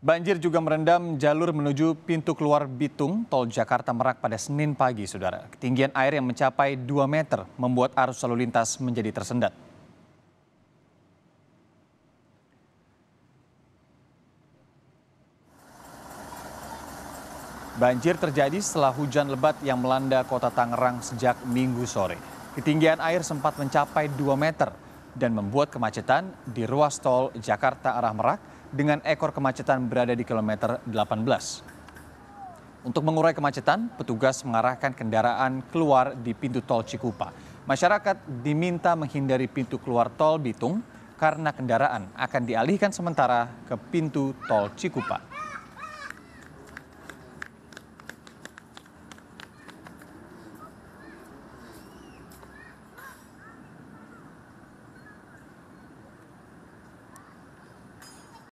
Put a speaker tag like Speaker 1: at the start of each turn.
Speaker 1: Banjir juga merendam jalur menuju pintu keluar Bitung, tol Jakarta Merak pada Senin pagi, saudara. Ketinggian air yang mencapai 2 meter membuat arus lalu lintas menjadi tersendat. Banjir terjadi setelah hujan lebat yang melanda kota Tangerang sejak minggu sore. Ketinggian air sempat mencapai 2 meter dan membuat kemacetan di ruas tol Jakarta arah Merak dengan ekor kemacetan berada di kilometer 18. Untuk mengurai kemacetan, petugas mengarahkan kendaraan keluar di pintu tol Cikupa. Masyarakat diminta menghindari pintu keluar tol Bitung karena kendaraan akan dialihkan sementara ke pintu tol Cikupa.